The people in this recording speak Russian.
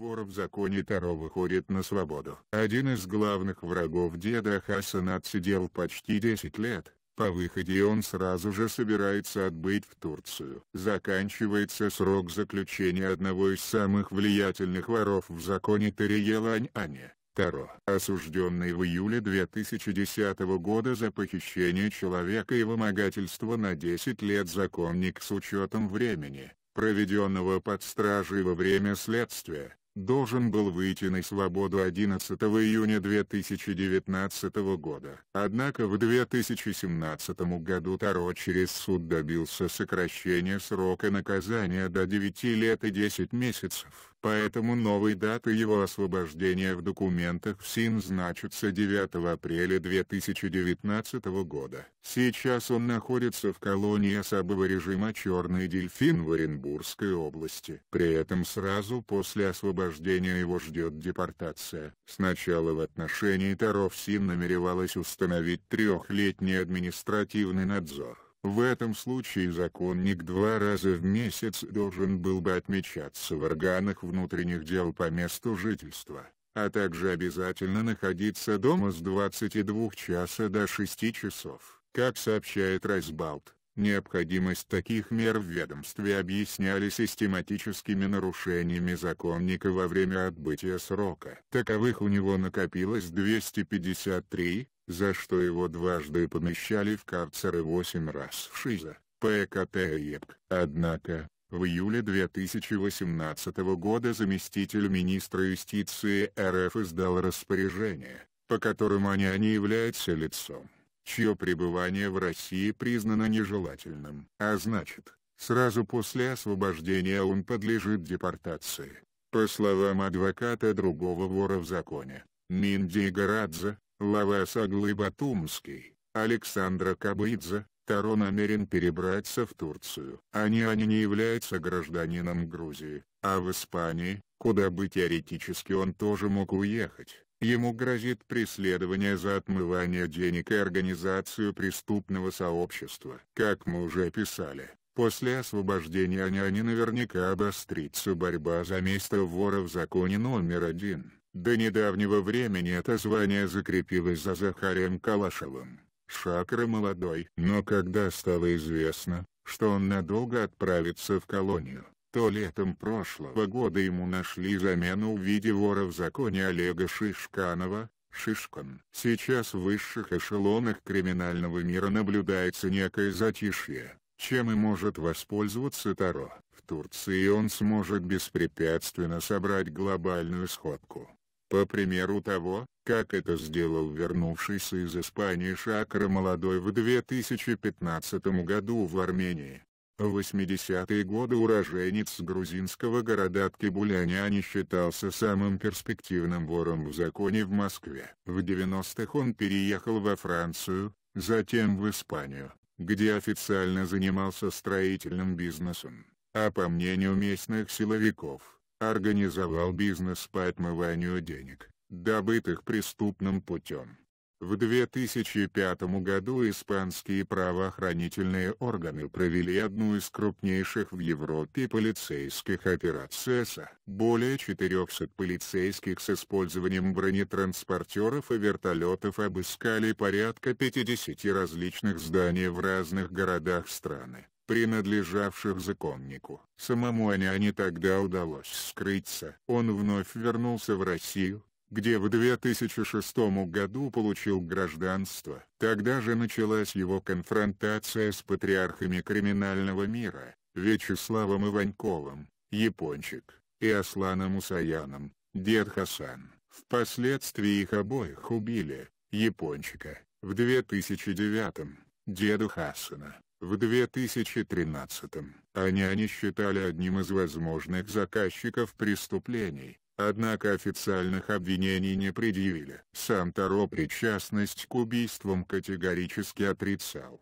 вор в законе Таро выходит на свободу. Один из главных врагов деда Хасана отсидел почти 10 лет, по выходе он сразу же собирается отбыть в Турцию. Заканчивается срок заключения одного из самых влиятельных воров в законе Тариела Аньане. Таро, осужденный в июле 2010 года за похищение человека и вымогательство на 10 лет законник с учетом времени, проведенного под стражей во время следствия, должен был выйти на свободу 11 июня 2019 года. Однако в 2017 году Таро через суд добился сокращения срока наказания до 9 лет и 10 месяцев поэтому новой даты его освобождения в документах Син значится 9 апреля 2019 года. Сейчас он находится в колонии особого режима «Черный дельфин» в Оренбургской области. При этом сразу после освобождения его ждет депортация. Сначала в отношении Таров Син намеревалась установить трехлетний административный надзор. В этом случае законник два раза в месяц должен был бы отмечаться в органах внутренних дел по месту жительства, а также обязательно находиться дома с 22 часа до 6 часов. Как сообщает Райсбалт, необходимость таких мер в ведомстве объясняли систематическими нарушениями законника во время отбытия срока. Таковых у него накопилось 253, за что его дважды помещали в карцер и восемь раз в ШИЗа, ПКТ ЕПК. Однако, в июле 2018 года заместитель министра юстиции РФ издал распоряжение, по которому они не являются лицом, чье пребывание в России признано нежелательным. А значит, сразу после освобождения он подлежит депортации. По словам адвоката другого вора в законе, Минди Гарадзе, Лавас Аглы-Батумский, Александра Кабыдзе, Таро намерен перебраться в Турцию. Они они не являются гражданином Грузии, а в Испании, куда бы теоретически он тоже мог уехать. Ему грозит преследование за отмывание денег и организацию преступного сообщества. Как мы уже писали, после освобождения они они наверняка обострится борьба за место вора в законе номер один. До недавнего времени это звание закрепилось за Захарием Калашевым. Шакра молодой, но когда стало известно, что он надолго отправится в колонию, то летом прошлого года ему нашли замену в виде вора в законе Олега Шишканова, Шишкан. Сейчас в высших эшелонах криминального мира наблюдается некое затишье, чем и может воспользоваться Таро. В Турции он сможет беспрепятственно собрать глобальную сходку по примеру того, как это сделал вернувшийся из Испании Шакра молодой в 2015 году в Армении. В 80-е годы уроженец грузинского города Ткебуляняни считался самым перспективным вором в законе в Москве. В 90-х он переехал во Францию, затем в Испанию, где официально занимался строительным бизнесом. А по мнению местных силовиков, организовал бизнес по отмыванию денег, добытых преступным путем. В 2005 году испанские правоохранительные органы провели одну из крупнейших в Европе полицейских операций СА. Более 400 полицейских с использованием бронетранспортеров и вертолетов обыскали порядка 50 различных зданий в разных городах страны принадлежавших законнику. Самому Аняне тогда удалось скрыться. Он вновь вернулся в Россию, где в 2006 году получил гражданство. Тогда же началась его конфронтация с патриархами криминального мира, Вячеславом Иваньковым, Япончик, и Асланом Усаяном, Дед Хасан. Впоследствии их обоих убили, Япончика, в 2009 деду Хасана в 2013 они они считали одним из возможных заказчиков преступлений, однако официальных обвинений не предъявили. Сам Таро причастность к убийствам категорически отрицал.